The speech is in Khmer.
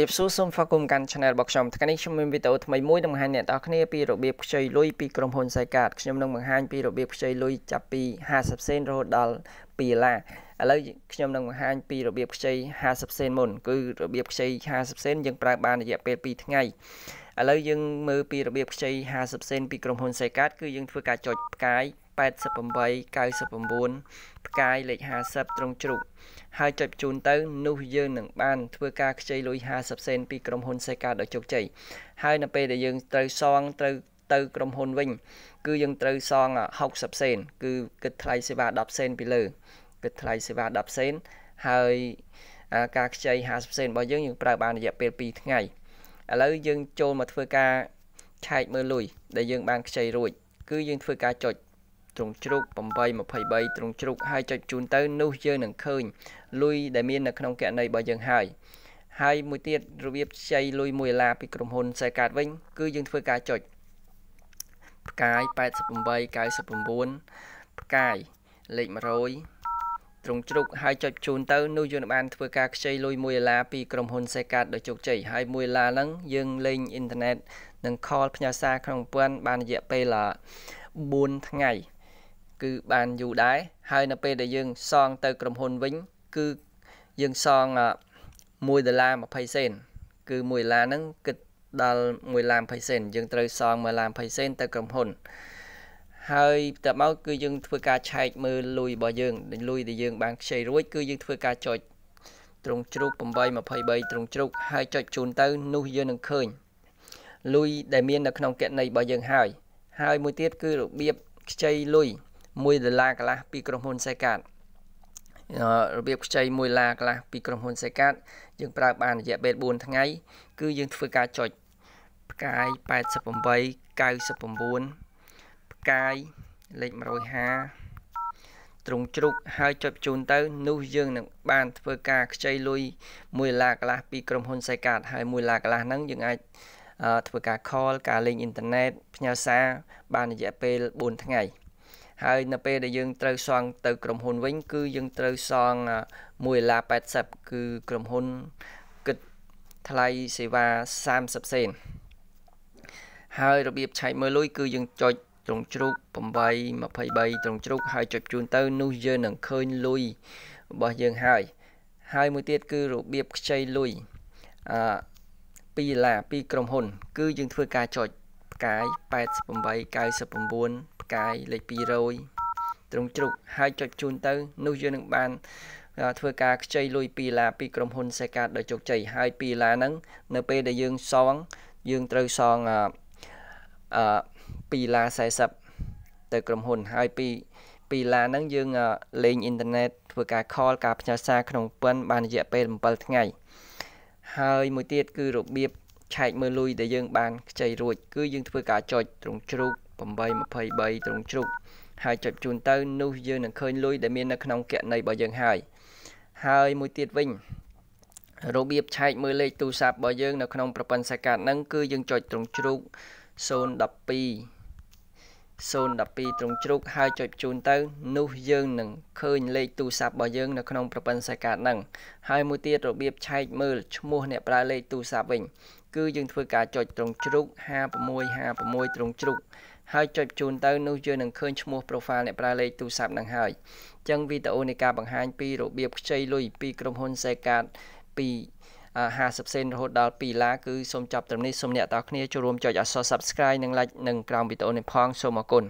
រៀបសួរសូមស្វាគមន៍កាន់ Channel របស់ខ្ញុំថ្ងៃនេះខ្ញុំមានវីដេអូថ្មីមួយបង្ហាញអ្នកទាំងគ្នាពីរបៀបខ្ចីលុយពីក្រុមហ៊ុនសៃកាតខ្ញុំនឹងបង្ហាញពីរបៀបខ្ចីលុយចាប់ពី50សេនរហូតដល់2ដុល្លារឥឡូវខ្ញុំនឹងបង្ហាញពីរបៀបខ្ចី50សេនមុនគឺរបៀបខ្ចី50សេនយើងប្រើបានរយៈពេល2ថ្ងៃឥឡូវយើងមើលពីរបៀបខ្ចី50សេនពីក្រុមហ៊ុនសៃកាតគឺយើងធ្វើការចុចផ្កាយ88 99ផ្កាយលេខ50ត្រង់ជ្រុកហើយចុចជូនទៅ នោះយើងនឹងបានធ្វើការខ្ចីលុយ50សេនពីក្រុមហ៊ុន សេកាដោយជោគជ័យហើយនៅពេលដែលយើងត្រូវសងត្រូវទៅក្រុមហ៊ុនវិញ គឺយើងត្រូវសង60សេនគឺគិតថ្លៃសេវា10សេន ពីលើគិតថ្លៃសេវា10សេនហើយការខ្ចី50សេនរបស់យើងយើង ប្រើបានរយៈពេល2ថ្ងៃឥឡូវយើង ចូលមកធ្វើការឆែកមើលលុយដែលយើង បានខ្ចីរួចគឺយើងធ្វើការចុចទ្រង់ជ្រូក823ទ្រង់ជ្រូកហើយចុចជូនទៅនោះយើងនឹងឃើញលុយដែលមាននៅក្នុងគណនីរបស់យើងហើយ ហើយមួយទៀតរបៀបខ្ចីលុយ1ដុល្លារពីក្រុមហ៊ុនសេកាតវិញ គឺយើងធ្វើការចុចផ្កាយ88 99ផ្កាយលេខ100ត្រង់ជ្រុកហើយចុចជូនទៅនោះយើងបានធ្វើការខ្ចីលុយ1ដុល្លារពីក្រុមហ៊ុន សេកាតដោយជោគជ័យហើយ1ដុល្លារហ្នឹងយើងលេងអ៊ីនធឺណិតនិង call ផ្ញើសារក្នុងប៉ុនបានរយៈពេល4ថ្ងៃគឺបានយូរដែរហើយនៅពេលដែលយើង សងទៅក្រុមហ៊ុនវិញ គឺយើងសង1ដុល្លារ20សេនគឺ1ដុល្លារហ្នឹងគិតដល់1ឡាម20សេនយើងត្រូវសង1ឡាម20សេន ទៅក្រុមហ៊ុនហើយតមក គឺយើងធ្វើការឆែកមើលលុយរបស់យើងលុយដែលយើង បានខ្ចីរួច គឺយើងធ្វើការចុចត្រង់ជ្រុក823ត្រង់ជ្រុកហើយចុចជូនទៅ នោះយើងនឹងឃើញលុយដែលមាននៅក្នុងគណនីរបស់យើងហើយហើយមួយទៀតគឺរបៀបខ្ចីលុយ1ដុល្លារកន្លះពីក្រុមហ៊ុនសេកាតរបៀបខ្ចី1ដុល្លារកន្លះពីក្រុមហ៊ុនសេកាត យើងប្រើបានរយៈពេល4ថ្ងៃគឺយើងធ្វើការចុចផ្កាយ88 99ផ្កាយលេខ150ត្រង់ជ្រុកហើយចុចជូនទៅ នោះយើងនឹងបាន ធ្វើការខ្ចីលុយ1ដុល្លារកន្លះពីក្រុមហ៊ុនសេកាត ហើយ1ដុល្លារកន្លះហ្នឹងយើងអាចធ្វើការ call ការលេងអ៊ីនធឺណិតផ្ញើសារបានរយៈពេល4ថ្ងៃ។ហើយនៅពេលដែលយើងត្រូវសងទៅក្រុមហ៊ុនវិញគឺយើងត្រូវសង1ដុល្លារ80គឺក្រុមហ៊ុនគិតថ្លៃសេវា30សេនហើយរបៀបឆែកមើលលុយគឺយើងចុចត្រង់ជ្រូក8 23ត្រង់ជ្រូកហើយចុចជូនទៅ នោះយើងនឹងឃើញលុយរបស់យើងហើយ ហើយមួយទៀតគឺរបៀបខ្ចីលុយអឺ2ដុល្លារពីក្រុមហ៊ុនគឺយើងធ្វើការចុចផ្កាយ8899ផ្កាយលេខ200ត្រង់ជ្រុកហើយចុចជូនទៅ នោះយើងនឹងបាន ធ្វើការខ្ចីលុយ2ឡាពីក្រុមហ៊ុន សេកាដោយជោគជ័យហើយ2ឡាហ្នឹងនៅពេលដែលយើងសងយើងត្រូវសងអឺ2ឡា40ទៅក្រុមហ៊ុនហើយពី2ឡាហ្នឹងយើងលេងអ៊ីនធឺណិតធ្វើការ call ការផ្ញើសារក្នុងពិនបានរយៈពេល7ថ្ងៃហើយមួយទៀតគឺរបៀបឆែកមើលលុយដែលយើងបានខ្ចីរួចគឺយើងធ្វើការចុចត្រង់ជ្រូក823ត្រង់ជ្រូកហើយចុចជូន ទៅ នោះយើងនឹងឃើញលុយដែលមាននៅក្នុងគណនីរបស់យើងហើយហើយមួយទៀតវិញរបៀបឆែកមើលលេខទូរស័ព្ទរបស់យើងនៅក្នុងប្រព័ន្ធសេកាតហ្នឹងគឺយើងចុចត្រង់ជ្រូក012 012ត្រង់ជ្រូកហើយចុចជូនទៅនោះយើងនឹងឃើញលេខទូរស័ព្ទរបស់យើងនៅក្នុងប្រព័ន្ធសេកាតហ្នឹងហើយមួយទៀតរបៀបឆែកមើលឈ្មោះអ្នកប្រើលេខទូរស័ព្ទវិញគឺយើងធ្វើការចុចត្រង់ជ្រុក5656ត្រង់ជ្រុកហើយចុចជូនទៅនោះយើងនឹងឃើញឈ្មោះ profile អ្នកប្រើលេខទូរស័ព្ទនឹងហើយអញ្ចឹងវីដេអូនៃការបង្ហាញ ពីរបៀបខ្ចីលុយពីក្រុមហ៊ុន Secat ពី50សេនរហូតដល់2ឡាគឺសូមចាប់ត្រឹមនេះសូមអ្នកទាំងគ្នាចូលរួមចុចអក្សរ Subscribe និង Like នឹងក្រោមវីដេអូនេះផងសូមអរគុណ